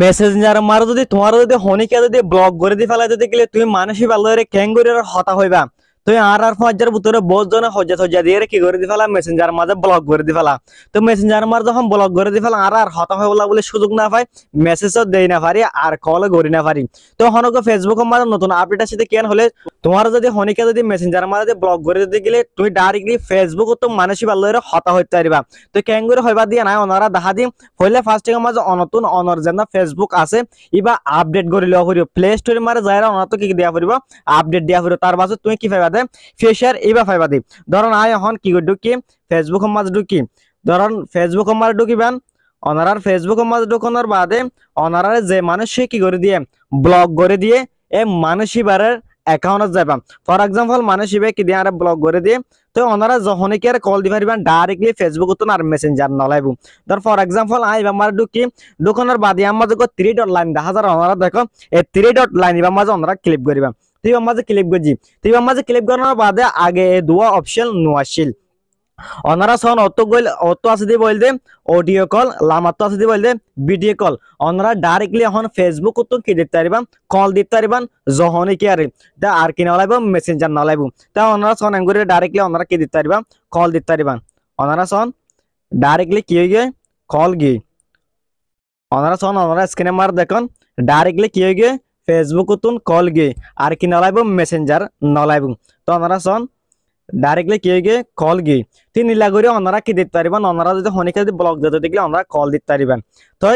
Messenger মারো যদি তোমার যদি হনিকে যদি ব্লক করে দিয়ে ফেলা যদি গেলে তুমি মানসিক আল্লাহরে ক্যাঙ্গুরের হতা হইবা তুই আর আর ফাজার ভিতরে বহুত জনে হজ্জা সজ্জা দিয়ে কি করে দি ফেলা মেসেঞ্জার মাঝে ব্লক করে দি ফেলা তো মেসেঞ্জার মার যখন ব্লক করে দি ফেলা আর আর হতা হয়ে বলা বলে সুযোগ না পাই মেসেজও দেই না পারি আর কল করি না পারি তো হনকে ফেসবুকের মাঝে নতুন আপডেট আছে কেন হলে তোমার যদি হনিকা যদি মেসেঞ্জার মারা যদি ব্লক করে যদি গেলে তুমি ডাইরেক্টলি ফেসবুক তো মানসিক বাল্যের হতা হইতে পারিবা তো করে হইবা দিয়ে নাই অনারা দাহা দিম হইলে ফার্স্ট টাইম আমার অনতুন অনর যেন ফেসবুক আছে ইবা আপডেট করে লওয়া করিব প্লে স্টোরে মারে যাই অনাতো কি দেওয়া পড়িব আপডেট দেওয়া পড়িব তার পাশে তুমি কি ফাইবা দে ফিচার ইবা ফাইবা দি ধরো নাই এখন কি করি ঢুকি ফেসবুক মাঝে ঢুকি ধরন ফেসবুক মাঝে ঢুকিবান অনারার ফেসবুক মাঝে ঢুকানোর বাদে অনারার যে মানুষ সে কি করে দিয়ে ব্লক করে দিয়ে এ মানুষ বারের একাউন্ট যাইবাম ফর এক্সাম্পল মানে ইবে কি দিয়ে ব্লক করে দিয়ে তো ওনারা যখনই কি আর কল দি পারিবেন ডাইরেক্টলি ফেসবুক তো আর মেসেঞ্জার নলাইব ধর ফর এক্সাম্পল আই আমার ঢুকি দোকানের বাদে আমার যখন থ্রি ডট লাইন দেখা যায় ওনারা দেখো এই থ্রি ডট লাইন দিবা মাঝে ওনারা ক্লিক করবা তুই আমার ক্লিক করছি তুই আমার ক্লিক করানোর বাদে আগে দুয়া অপশন নোয়াশিল অনারা হন অত গইল অত আছে বল দে অডিও কল লামাত আছে বল দে ভিডিও কল অনারা ডাইরেক্টলি এখন ফেসবুক তো কি দিতে পারিবান কল দিতে পারিবান জহনে কি আর তা আর কি না লাইব মেসেঞ্জার না লাইব তা অনারা হন এঙ্গুরে ডাইরেক্টলি অনারা কি দিতে পারিবান কল দিতে পারিবান অনারা হন ডাইরেক্টলি কি হই গে কল গে অনারা হন অনারা স্ক্রিনে মার দেখুন ডাইরেক্টলি কি হই গে ফেসবুক তো কল গে আর কি নলাইব মেসেঞ্জার নলাইব তো অনারা হন ডাইরেক্টলি কে গে কল গিয়ে তিন নীলা করে অনারা কি দিতে পারবেন অনারা যদি হনিকে যদি ব্লক দিতে দেখলে অনারা কল দিতে পারবেন তো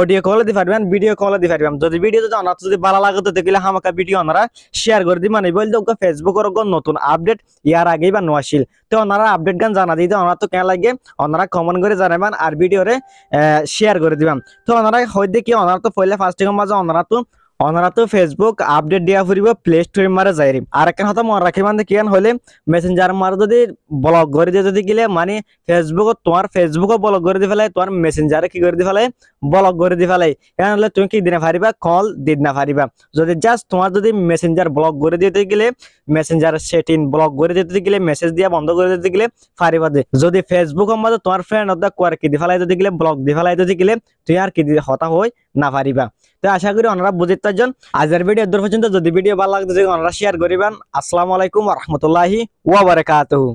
অডিও কলে দিতে পারবেন ভিডিও কলে দিতে পারবেন যদি ভিডিও যদি অনারা যদি ভালো লাগতো দেখলে আমাকে ভিডিও অনারা শেয়ার করে দিই মানে বলতে ওকে ফেসবুকের ওকে নতুন আপডেট ইয়ার আগেই বা নোয়াশিল তো ওনারা আপডেট গান জানা দিতে ওনারা তো কেন লাগে ওনারা কমেন্ট করে জানাবেন আর ভিডিওরে শেয়ার করে দিবেন তো ওনারা হয়তো কি ওনারা তো পয়লা ফার্স্টিংয়ের মাঝে ওনারা তো অনারা তো ফেসবুক আপডেট দিয়া ফুরিব প্লে স্টোর মারে যাই আর একখান কথা মনে রাখি মানে কিয়ান হলে মেসেঞ্জার মারে যদি ব্লক করে দিয়ে যদি গেলে মানে ফেসবুক তোমার ফেসবুকও ব্লক করে দিয়ে ফেলাই তোমার মেসেঞ্জারে কি করে দিয়ে ফেলাই ব্লক করে দিয়ে ফেলাই কেন হলে তুমি কি দিনে ফারিবা কল দিদ না ফারিবা যদি জাস্ট তোমার যদি মেসেঞ্জার ব্লক করে দিতে গেলে মেসেঞ্জার সেটিং ব্লক করে দিতে গেলে মেসেজ দিয়া বন্ধ করে দিতে গেলে ফারিবা দে যদি ফেসবুক মাঝে তোমার ফ্রেন্ড অর্ধ কোয়ার কি দিয়ে ফেলাই যদি গেলে ব্লক দিয়ে ফেলাই যদি গেলে তুই আর কি হতা হয় না পারিবা তো আশা করি ওনারা বুঝে পারছেন আজের ভিডিও দূর পর্যন্ত যদি ভিডিও ভালো লাগতো যদি ওনারা শেয়ার করিবেন আসসালামু আলাইকুম রহমতুল্লাহি ওয়াবারকাতহু